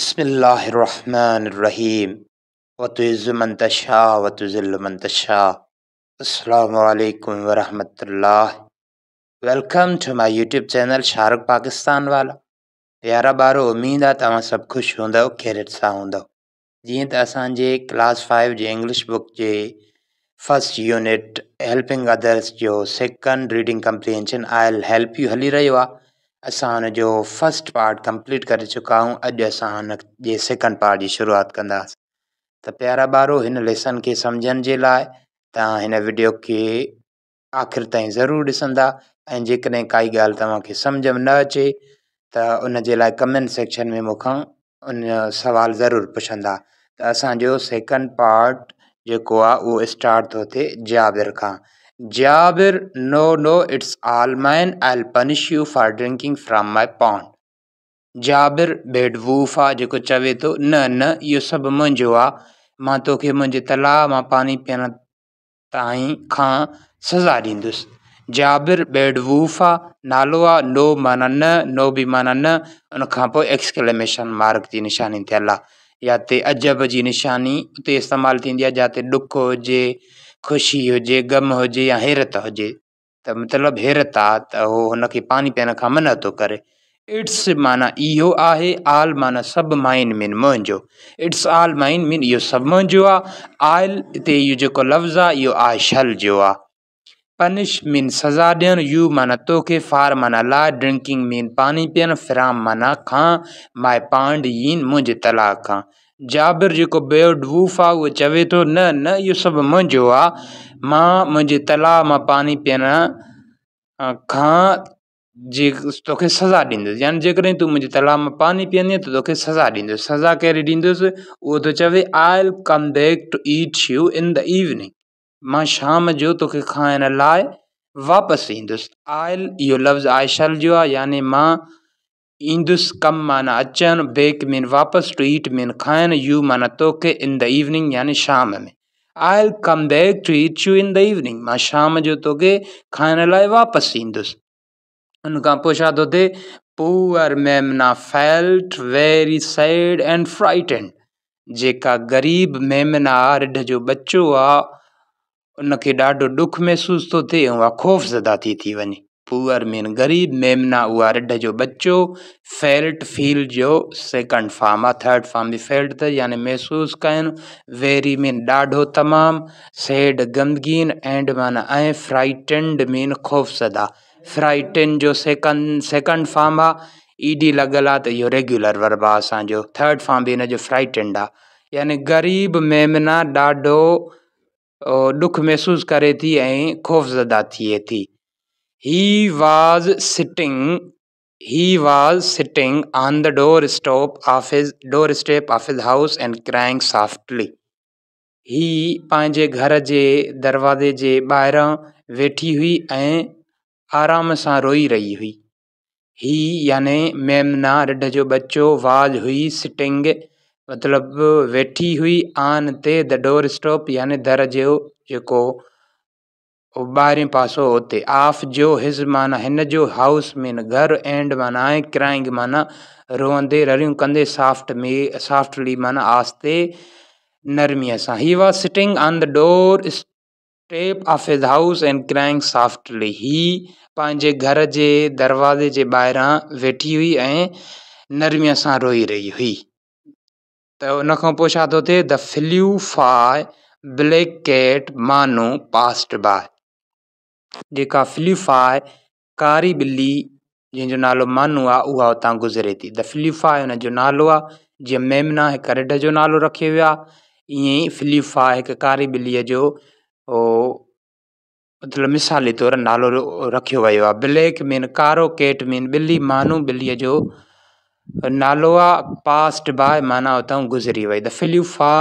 बसमीम वतुज़मन तशा वतुज़मन तशा अलकुम वरहमतुल्लाह welcome to my YouTube channel Shahrukh Pakistan वाला प्यारा ॿारो उम्मीद आहे तव्हां सभु ख़ुशि हूंदव खैरियत सां हूंदव जीअं त असांजे क्लास फाइव जे इंग्लिश बुक जे फर्स्ट यूनिट हेल्पिंग अदर्स जो सेकंड रीडिंग कंप्रीहेंशन आयल हेल्प यू हली रो आहे असां हुन जो फस्ट पार्ट कंप्लीट कर चुका आहियूं अॼु असां सेकंड पार्ट की शुरुआत कंदासीं प्यारा बारो इन लेसन के सम्झण के लिए तीडियो के आख़िर ताईं ज़रूरु ॾिसंदा ऐं काई ॻाल्हि तव्हांखे सम्झ में न अचे तो उन कमेंट सेक्शन में मूंखां उन सुवाल जरूर पुछंदा त असांजो सेकंड पार्ट जो आहे उहो स्टार्ट थो थिए जाबिर खां Jabir, no, no, it's all mine. I'll punish you for drinking from my pond. Jabir बेडवूफ़ आहे जेको चवे थो न न इहो सभु मुंहिंजो आहे मां तोखे मुंहिंजे तलाउ मां पाणी पीअण ताईं खां सज़ा ॾींदुसि जाबिर बेडवूफ़ आहे नालो आहे नो माना न नो बि माना न उनखां पोइ एक्सक्लेमेशन मार्क जी निशानी थियल आहे या ते अजब जी निशानी उते इस्तेमालु थींदी आहे जिते ॾुख हुजे खुशी हुजे गम हुजे या हैरत हुजे त मतलब हैरत आहे त उहो हुनखे पाणी पीअण खां मना थो करे इट्स माना इहो आहे आल माना सभु माइन मिन मुंहिंजो इट्स आल माइन मीन इहो सभु मुंहिंजो आहे आयल ते इहो जेको लफ़्ज़ु आहे इहो आहे शल जो आहे पनिश मीन सज़ा ॾियणु यू माना तोखे फार माना ला ड्रिंकिंग मीन पाणी पीअणु फ्राम माना खां माए पांड यीन मुंहिंजे तलाक खां जाबिर जो बेवडूफ़ आहे उहो चवे थो न न इहो सभु मुंहिंजो आहे मां मुंहिंजे तलाउ मां पाणी पीअण खां तोखे सज़ा ॾींदुसि यानी जो तूं मुंहिंजे तलाउ मां पाणी पीअंदीअं तो तोखे सज़ा ॾींदुसि सज़ा कहिड़ी ॾींदुसि उहो थो चवे I come back to eat you in the evening मां शाम जो तोखे खाइण लाइ वापस ईंदुसि आयल यो लफ्ज़ आयशल जो आहे यानी मां इंदुस कम माना अचन बेक मिन वापस टू ईट मिन खान यू माना तोके इन द इवनिंग यानी शाम में I come back to eat you in the evening मां शाम जो तो के लाइ लाए वापस इंदुस उनका पोइ तो थो पुअर मेमना felt very sad and frightened जेका ग़रीब मेमना रिढ जो बच्चो आ उनके ॾाढो दुख महसूस तो थे ख़ौफ़ ज़दा थी थी वनी पुअर मैन गरीब मेमना हुआ रड्ढा जो बच्चों फेल्ट फील जो सेकंड फार्म आ थर्ड फार्म भी फेल्ट त यानी महसूसु कनि वेरी मीन ॾाढो तमामु सैड गमगीन एंड माना ऐं फ्राइटेंड मीन ख़ौफ़सदा फ्राइटेंड जो सेकंड सेकंड फार्म आहे ई डी लॻियल आहे त रेगुलर वर्ब आहे थर्ड फार्म भी हिनजो फ्राइटेंड आहे यानी ग़रीब मेमना ॾाढो दुख महसूस करे थी ऐं ख़ौफ़ज़दा थिए थी he was sitting he was sitting on the door step of his door step of his house and crying softly he panje ghar je darwaze je baira vethi hui ae aaram sa roi rahi hui he yani memna rad jo bachcho waaj hui sitting matlab vethi hui on the door step yani dar jo jeko ओ ॿाहिरें पासो हुते of जो his माना हिन जो house में घर and माना crying माना रोअंदे रड़ियूं कंदे साफ्ट में साफ्टली माना आस्ते नरमीअ सां he was sitting on the door step of his house and crying softly ही पंहिंजे घर जे दरवाज़े जे ॿाहिरां वेठी हुई ऐं नरमीअ सां रोई रही हुई त उन खां पोइ छा थो थिए the fluffy black cat मानू पास्ट बाए जेका आहे कारी ॿिली जंहिंजो नालो मानू आहे उहा उतां गुज़रे थी द फिलिफा आहे हुन जो नालो आहे जीअं मेमना हिकु रेड जो नालो रखियो वियो आहे ईअं ई फिलिफा हिकु कारी ॿिलीअ जो उहो मतिलबु मिसाली तौरु नालो रखियो वियो आहे ब्लैक मेन कारो केट मेन ॿिली मानू ॿिलीअ जो नालो आहे पास्ट बाए माना हुतां गुज़री वई द फिलिफा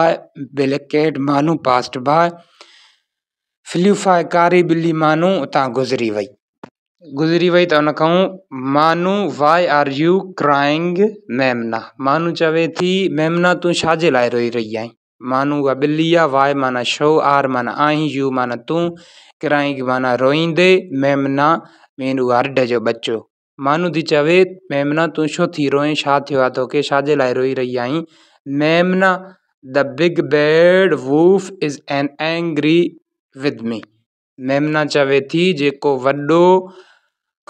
ब्लैक केट मानू पास्ट बाए कारी बिल्ली मानू ta गुज़री vai. गुजरी वही तो कहूँ मानू वाई आर यू क्राइंग मेमना मानू चवे थी मेमना तू शाजे लाए रोई रही आई मानू का बिल्लिया वाई माना शो आर माना आई यू माना तू क्राइंग माना रोईंदे मेमना मेनू आर डजो बच्चो मानू दी चवे मेमना तू शो थी रोए शा थियो तो के शाजे लाए रोई रही आई मेमना the big bad woof is an angry with me मेमना चवे थी जेको वॾो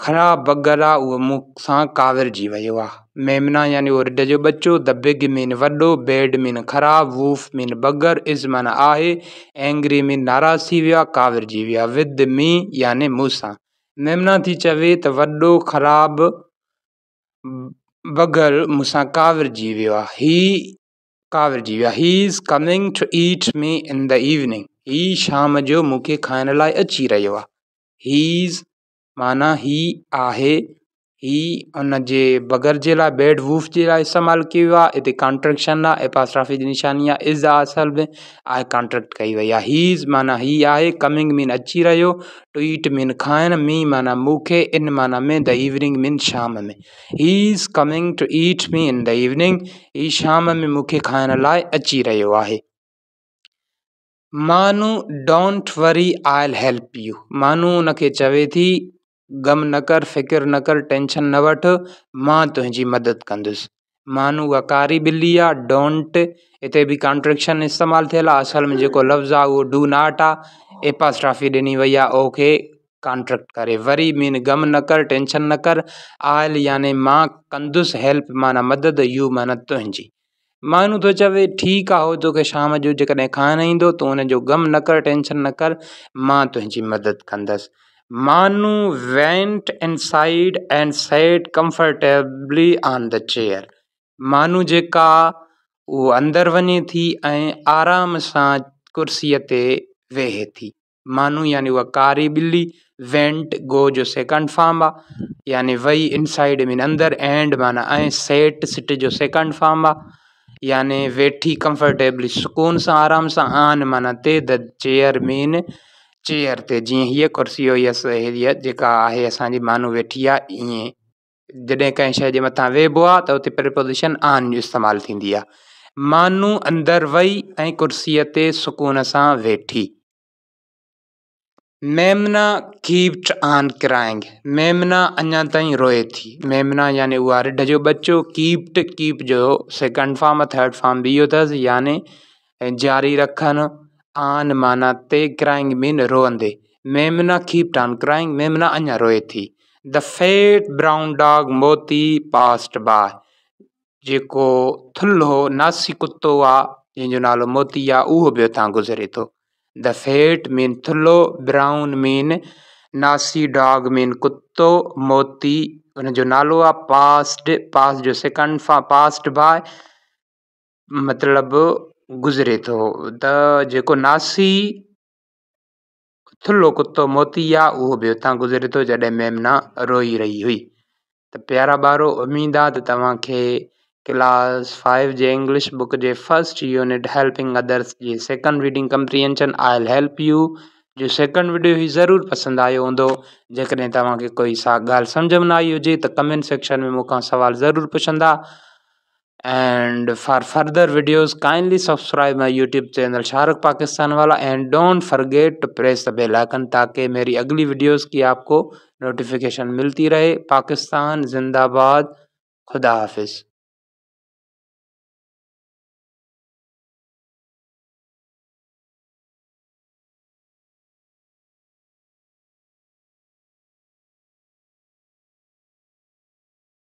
खड़ा बगर आहे उहो मूंसां काविरजी वियो आहे मेमना यानी उहो रिढ जो ॿचो द बिग मीन वॾो बैड मीन ख़राब वूफ़ मीन बगर इज़ माना आहे एंग्री मीन नाराज़ थी वियो आहे काविरजी वियो विद मी यानी मूंसां मेमना थी चवे तो वॾो ख़राब बगर मूसा काविरजी वियो आहे ही काविरजी वियो आहे he is coming to eat me in the evening ही शाम जो मूंखे खाइण लाइ अची रहियो हीज़ माना ही आहे ही उन जे बगर जे लाइ बेड वूफ़ के लिए इस्तेमाल किया वियो आहे हिते कॉन्ट्रक्शन एपास्ट्राफी जी निशानी आहे इज़ आहे असल में आहे कॉन्ट्रैक्ट कई वई आहे हीज़ माना ही आहे कमिंग मीन अची रो टू ईट मीन खाइण मी माना मूंखे इन माना में द इवनिंग मीन शाम में he coming to eat me in the evening ही शाम में मूंखे खाने लाइ अची रो आहे मानू don't worry I help you मानु उन चवे थी गम न कर फिक्र न कर टेंशन न वठ मां तुंहिंजी मदद कंदुसि मानू उहा कारी आ डोंट इत भी कॉन्ट्रेक्शन इस्तेमाल थे असल में जो लफ्ज आ वो डू नॉट आ एपास्ट्राफी ॾिनी वही आहे ओ कॉन्ट्रेक्ट करे वरी मीन गम न कर टेंशन न कर आयल यानि मां कंदुसि हेल्प माना मदद यू माना तुंहिंजी माण्हू थो चवे ठीकु आहे हुजो की शाम जो जेकॾहिं कान ईंदो त हुन ग़म न कर टेंशन न कर मां तुंहिंजी मदद कंदसि मानू went in side and sat comfortably on the chair मानू जेका उहो अंदरि वञे थी ऐं आराम सां कुर्सीअ ते वेहे थी मानू यानी उहा कारी ॿिली वेंट गो जो सेकंड फॉर्म आहे यानी वई इनसाइड मीन अंदरि एंड माना ऐं सेट सिट जो सेकंड फॉर्म आहे याने वेठी कंफर्टेबली सुकून सां आराम सां आन माना ते द चेयर मेन चेयर ते जीअं हीअ कुर्सी हुई जो जेका आहे असांजी मानू वेठी आहे ईअं जॾहिं कंहिं शइ जे मथां वेहबो आहे त हुते प्रिपोज़िशन आन जो इस्तेमालु थींदी आहे मानी अंदरि वेही ऐं कुर्सीअ ते सुकून सां वेठी मेमना कीप्ट ऑन क्राइंग मेमना अञा ताईं रोए थी मेमना यानी उहा जो बचो कीप्ट कीप जो सेकंड फॉर्म थर्ड फॉर्म बि इहो अथसि यानी जारी रखन आन माना ते क्राइंग मीन रोअंदे मेमना कीप्ट ऑन क्राइंग मेमना अञा रोए थी the fat brown dog Moti passed by जेको थुल्हो नासी कुत्तो आहे जंहिंजो नालो मोती आहे उहो बि गुज़रे तो द फेट मीन थुल्हो ब्राउन मीन नासी डॉग मीन कुत्तो मोती हुन जो नालो आ पास्ट पास जो सेकंड पास्ट बाय मतलब गुज़रे तो त जेको नासी थुल्हो कुतो मोती आहे उहो बि हुतां गुज़रे तो जॾहिं मेमना रोई रही हुई तो प्यारा ॿारो उमेद तो त तव्हांखे क्लास फाइव जे इंग्लिश बुक जे फर्स्ट यूनिट हेल्पिंग अदर्स जी second reading comprehension I I'll help you जो सेकंड वीडियो ही जरूर पसंद आयो हों जैसे तव्हांखे कोई सा गाल समझ में आई हो तो कमेंट सेक्शन में मुखा सवाल जरूर पुछंदा and for further videos kindly subscribe my YouTube channel Shahrukh Pakistan वाला and don't forget to press the bell icon ताकि मेरी अगली वीडियोस की आपको नोटिफिकेशन मिलती रहे पाकिस्तान जिंदाबाद खुदा हाफिज़